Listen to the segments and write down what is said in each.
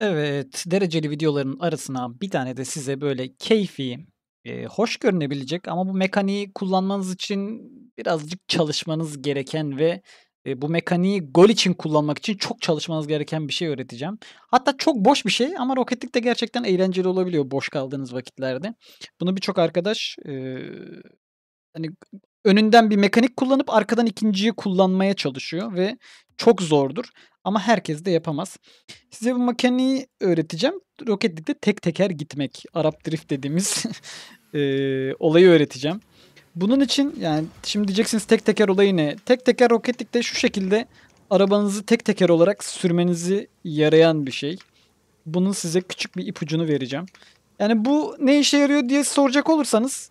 Evet, dereceli videoların arasına bir tane de size böyle keyfi, e, hoş görünebilecek ama bu mekaniği kullanmanız için birazcık çalışmanız gereken ve e, bu mekaniği gol için kullanmak için çok çalışmanız gereken bir şey öğreteceğim. Hatta çok boş bir şey ama Rocket de gerçekten eğlenceli olabiliyor boş kaldığınız vakitlerde. Bunu birçok arkadaş e, hani önünden bir mekanik kullanıp arkadan ikinciyi kullanmaya çalışıyor ve çok zordur. Ama herkes de yapamaz. Size bu makineyi öğreteceğim. Roketlikte tek teker gitmek. Arap drift dediğimiz e, olayı öğreteceğim. Bunun için yani şimdi diyeceksiniz tek teker olayı ne? Tek teker roketlikte şu şekilde arabanızı tek teker olarak sürmenizi yarayan bir şey. Bunun size küçük bir ipucunu vereceğim. Yani bu ne işe yarıyor diye soracak olursanız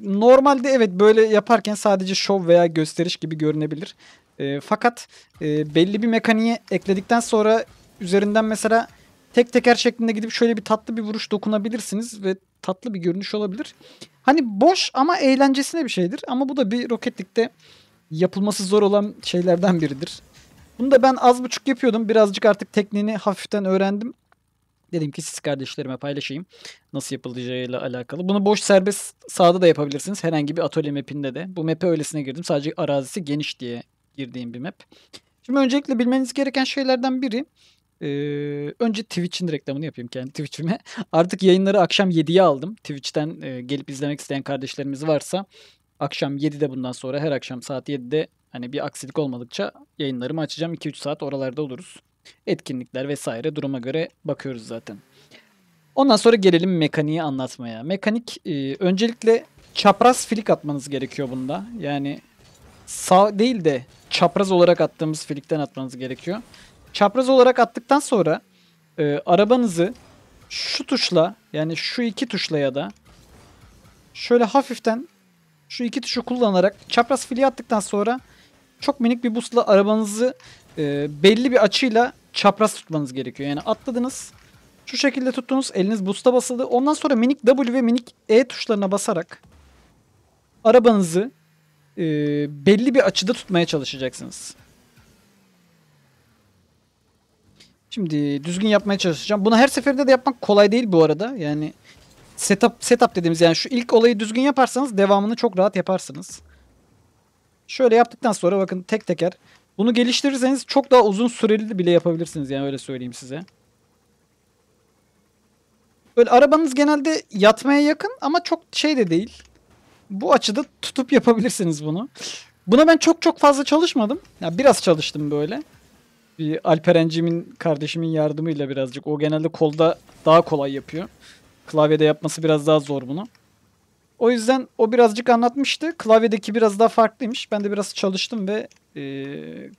normalde evet böyle yaparken sadece şov veya gösteriş gibi görünebilir. E, fakat e, belli bir mekaniği ekledikten sonra üzerinden mesela tek teker şeklinde gidip şöyle bir tatlı bir vuruş dokunabilirsiniz ve tatlı bir görünüş olabilir. Hani boş ama eğlencesine bir şeydir. Ama bu da bir roketlikte yapılması zor olan şeylerden biridir. Bunu da ben az buçuk yapıyordum. Birazcık artık tekniğini hafiften öğrendim. Dedim ki siz kardeşlerime paylaşayım. Nasıl yapılacağıyla alakalı. Bunu boş serbest sahada da yapabilirsiniz. Herhangi bir atölye mapinde de. Bu map'e öylesine girdim. Sadece arazisi geniş diye girdiğim bir map. Şimdi öncelikle bilmeniz gereken şeylerden biri e, önce Twitch'in reklamını yapayım kendi Twitch'ime. Artık yayınları akşam 7'ye aldım. Twitch'ten e, gelip izlemek isteyen kardeşlerimiz varsa akşam 7'de bundan sonra her akşam saat 7'de hani bir aksilik olmadıkça yayınlarımı açacağım. 2-3 saat oralarda oluruz. Etkinlikler vesaire duruma göre bakıyoruz zaten. Ondan sonra gelelim mekaniği anlatmaya. Mekanik e, öncelikle çapraz flick atmanız gerekiyor bunda. Yani sağ değil de çapraz olarak attığımız filikten atmanız gerekiyor. Çapraz olarak attıktan sonra e, arabanızı şu tuşla yani şu iki tuşla ya da şöyle hafiften şu iki tuşu kullanarak çapraz fili attıktan sonra çok minik bir busla arabanızı e, belli bir açıyla çapraz tutmanız gerekiyor. Yani atladınız şu şekilde tuttunuz eliniz busta basıldı. Ondan sonra minik W ve minik E tuşlarına basarak arabanızı e, belli bir açıda tutmaya çalışacaksınız. Şimdi düzgün yapmaya çalışacağım. Bunu her seferinde de yapmak kolay değil bu arada. Yani setup setup dediğimiz yani şu ilk olayı düzgün yaparsanız devamını çok rahat yaparsınız. Şöyle yaptıktan sonra bakın tek teker bunu geliştirirseniz çok daha uzun süreli bile yapabilirsiniz yani öyle söyleyeyim size. Böyle arabanız genelde yatmaya yakın ama çok şey de değil. Bu açıda tutup yapabilirsiniz bunu. Buna ben çok çok fazla çalışmadım. Ya biraz çalıştım böyle. Bir Alperencimin kardeşimin yardımıyla birazcık. O genelde kolda daha kolay yapıyor. Klavyede yapması biraz daha zor bunu. O yüzden o birazcık anlatmıştı. Klavyedeki biraz daha farklıymış. Ben de biraz çalıştım ve e,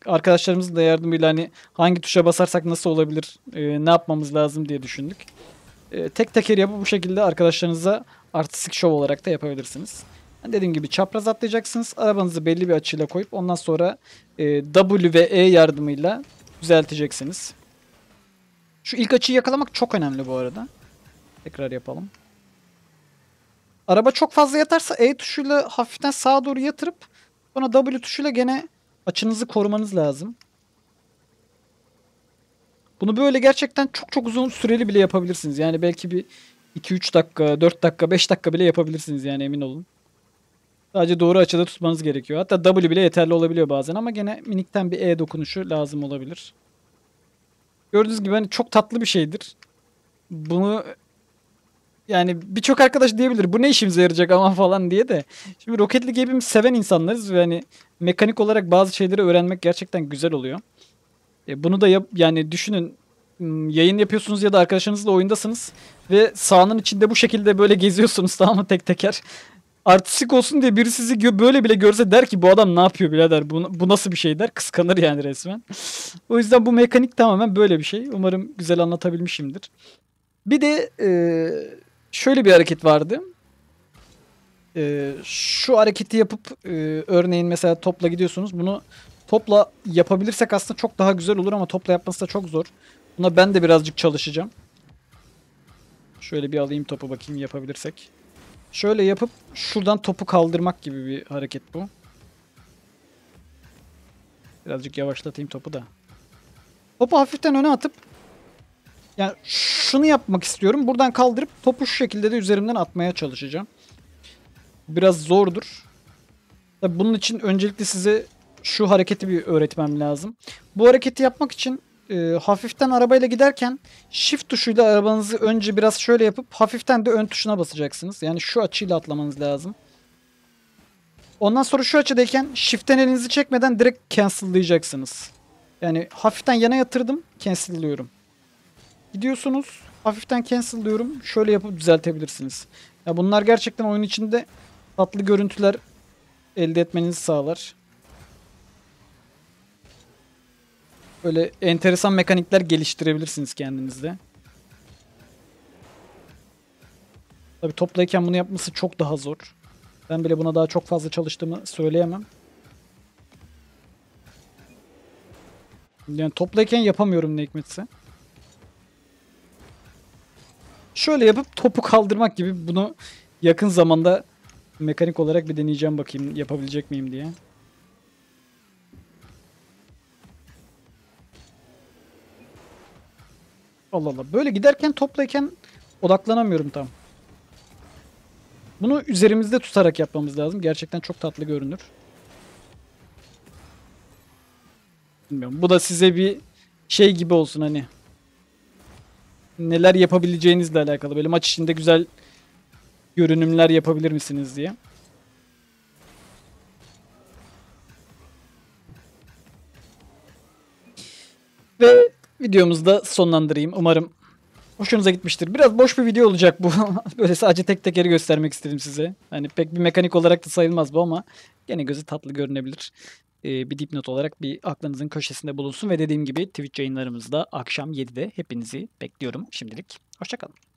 arkadaşlarımızın da yardımıyla hani hangi tuşa basarsak nasıl olabilir, e, ne yapmamız lazım diye düşündük. E, tek teker yapıp bu şekilde arkadaşlarınıza artistik şov olarak da yapabilirsiniz. Yani dediğim gibi çapraz atlayacaksınız. Arabanızı belli bir açıyla koyup ondan sonra e, W ve E yardımıyla düzelteceksiniz. Şu ilk açıyı yakalamak çok önemli bu arada. Tekrar yapalım. Araba çok fazla yatarsa E tuşuyla hafiften sağa doğru yatırıp sonra W tuşuyla gene açınızı korumanız lazım. Bunu böyle gerçekten çok çok uzun süreli bile yapabilirsiniz. Yani belki bir 2-3 dakika, 4 dakika, 5 dakika bile yapabilirsiniz yani emin olun. Sadece doğru açıda tutmanız gerekiyor. Hatta W bile yeterli olabiliyor bazen ama gene minikten bir E dokunuşu lazım olabilir. Gördüğünüz gibi hani çok tatlı bir şeydir. Bunu yani birçok arkadaş diyebilir bu ne işimize yarayacak ama falan diye de. Şimdi Rocket League seven insanlarız ve hani mekanik olarak bazı şeyleri öğrenmek gerçekten güzel oluyor. E, bunu da yap, yani düşünün hmm, yayın yapıyorsunuz ya da arkadaşınızla oyundasınız ve sahanın içinde bu şekilde böyle geziyorsunuz tamam mı tek teker. Artistik olsun diye biri sizi böyle bile görse der ki bu adam ne yapıyor birader bu, bu nasıl bir şey der kıskanır yani resmen. o yüzden bu mekanik tamamen böyle bir şey. Umarım güzel anlatabilmişimdir. Bir de e, şöyle bir hareket vardı. E, şu hareketi yapıp e, örneğin mesela topla gidiyorsunuz bunu Topla yapabilirsek aslında çok daha güzel olur ama topla yapması da çok zor. Buna ben de birazcık çalışacağım. Şöyle bir alayım topu bakayım yapabilirsek. Şöyle yapıp şuradan topu kaldırmak gibi bir hareket bu. Birazcık yavaşlatayım topu da. Topu hafiften öne atıp yani şunu yapmak istiyorum. Buradan kaldırıp topu şu şekilde de üzerimden atmaya çalışacağım. Biraz zordur. Tabii bunun için öncelikle size şu hareketi bir öğretmem lazım. Bu hareketi yapmak için e, hafiften arabayla giderken shift tuşuyla arabanızı önce biraz şöyle yapıp hafiften de ön tuşuna basacaksınız. Yani şu açıyla atlamanız lazım. Ondan sonra şu açıdayken shift'ten elinizi çekmeden direkt cancel'layacaksınız. Yani hafiften yana yatırdım, cancel'lıyorum. Gidiyorsunuz, hafiften cancel'lıyorum. Şöyle yapıp düzeltebilirsiniz. Ya bunlar gerçekten oyun içinde tatlı görüntüler elde etmenizi sağlar. Öyle enteresan mekanikler geliştirebilirsiniz kendinizde. Tabi toplayken bunu yapması çok daha zor. Ben bile buna daha çok fazla çalıştığımı söyleyemem. Yani toplayken yapamıyorum ne hikmetse. Şöyle yapıp topu kaldırmak gibi bunu yakın zamanda mekanik olarak bir deneyeceğim bakayım yapabilecek miyim diye. Allah Allah. Böyle giderken toplayken odaklanamıyorum tam. Bunu üzerimizde tutarak yapmamız lazım. Gerçekten çok tatlı görünür. Bilmiyorum. Bu da size bir şey gibi olsun hani. Neler yapabileceğinizle alakalı. Böyle maç içinde güzel görünümler yapabilir misiniz diye. Ve videomuzu da sonlandırayım. Umarım hoşunuza gitmiştir. Biraz boş bir video olacak bu. Böyle sadece tek tekeri göstermek istedim size. Hani pek bir mekanik olarak da sayılmaz bu ama gene gözü tatlı görünebilir. Ee, bir dipnot olarak bir aklınızın köşesinde bulunsun ve dediğim gibi Twitch yayınlarımızda akşam 7'de hepinizi bekliyorum şimdilik. Hoşçakalın.